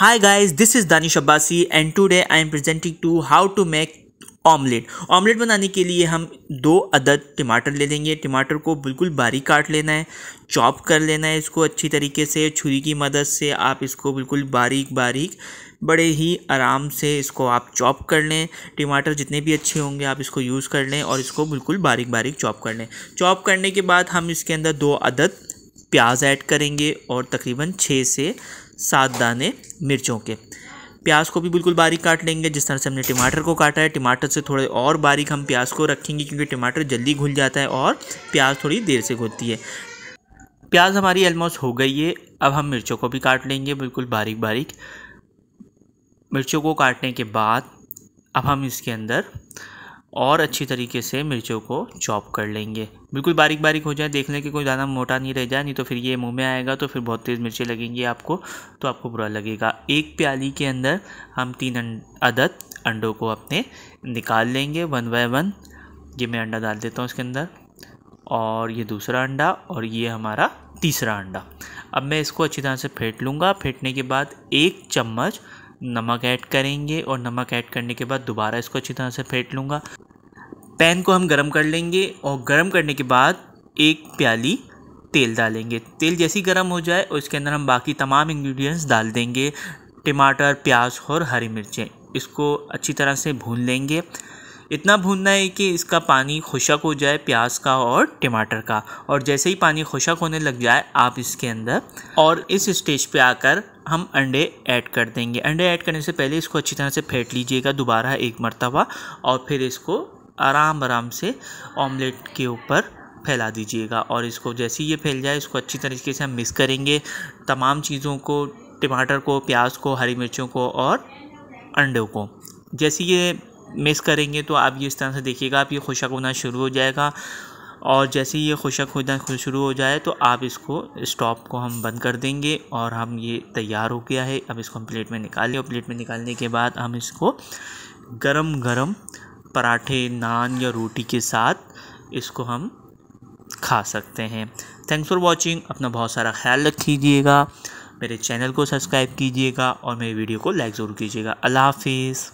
Hi guys, this is Danish Abbasi and today I am presenting to how to make omelette omelette बनाने के लिए हम दो अदद टमाटर ले लेंगे टमाटर को बिल्कुल बारीक काट लेना है चॉप कर लेना है इसको अच्छी तरीके से छुरी की मदद से आप इसको बिल्कुल बारीक बारीक बड़े ही आराम से इसको आप चॉप कर लें टमाटर जितने भी अच्छे होंगे आप इसको यूज़ कर लें और इसको बिल्कुल बारीक बारीक चॉप कर लें चॉप करने के बाद हम इसके अंदर दो अदद प्याज ऐड करेंगे और तकरीबन छः से सात दाने मिर्चों के प्याज को भी बिल्कुल बारीक काट लेंगे जिस तरह से हमने टमाटर को काटा है टमाटर से थोड़े और बारीक हम प्याज को रखेंगे क्योंकि टमाटर जल्दी घुल जाता है और प्याज थोड़ी देर से घुलती है प्याज हमारी ऑलमोस्ट हो गई है अब हम मिर्चों को भी काट लेंगे बिल्कुल बारीक बारीक मिर्चों को काटने के बाद अब हम इसके अंदर और अच्छी तरीके से मिर्चों को चॉप कर लेंगे बिल्कुल बारीक बारीक हो जाए देख लें कि कोई ज़्यादा मोटा नहीं रह जाए नहीं तो फिर ये मुंह में आएगा तो फिर बहुत तेज़ मिर्चें लगेंगी आपको तो आपको बुरा लगेगा एक प्याली के अंदर हम तीन अं-, अदद अंडों को अपने निकाल लेंगे वन बाय वन ये मैं अंडा डाल देता हूँ इसके अंदर और ये दूसरा अंडा और ये हमारा तीसरा अंडा अब मैं इसको अच्छी तरह से फेंट लूँगा फेंटने के बाद एक चम्मच नमक ऐड करेंगे और नमक ऐड करने के बाद दोबारा इसको अच्छी तरह से फेंट लूँगा पैन को हम गर्म कर लेंगे और गर्म करने के बाद एक प्याली तेल डालेंगे तेल जैसे गरम गर्म हो जाए और इसके अंदर हम बाकी तमाम इंग्रेडिएंट्स डाल देंगे टमाटर प्याज और हरी मिर्चें इसको अच्छी तरह से भून लेंगे इतना भूनना है कि इसका पानी खुशक हो जाए प्याज का और टमाटर का और जैसे ही पानी खुशक होने लग जाए आप इसके अंदर और इस स्टेज पे आकर हम अंडे ऐड कर देंगे अंडे ऐड करने से पहले इसको अच्छी तरह से फेंट लीजिएगा दोबारा एक मरतबा और फिर इसको आराम आराम से ऑमलेट के ऊपर फैला दीजिएगा और इसको जैसे ही ये फैल जाए इसको अच्छी तरीके से हम मिक्स करेंगे तमाम चीज़ों को टमाटर को प्याज को हरी मिर्चों को और अंडों को जैसे ये मिक्स करेंगे तो आप ये इस तरह से देखिएगा आप ये खुशक होना शुरू हो जाएगा और जैसे ही ये खुशक होना शुरू हो जाए तो आप इसको स्टॉप को हम बंद कर देंगे और हम ये तैयार हो गया है अब इसको हम प्लेट में निकालें और प्लेट में निकालने के बाद हम इसको गरम गरम पराठे नान या रोटी के साथ इसको हम खा सकते हैं थैंक्स फॉर वॉचिंग अपना बहुत सारा ख्याल रखीजिएगा मेरे चैनल को सब्सक्राइब कीजिएगा और मेरे वीडियो को लाइक ज़रूर कीजिएगा अल्लाह हाफिज़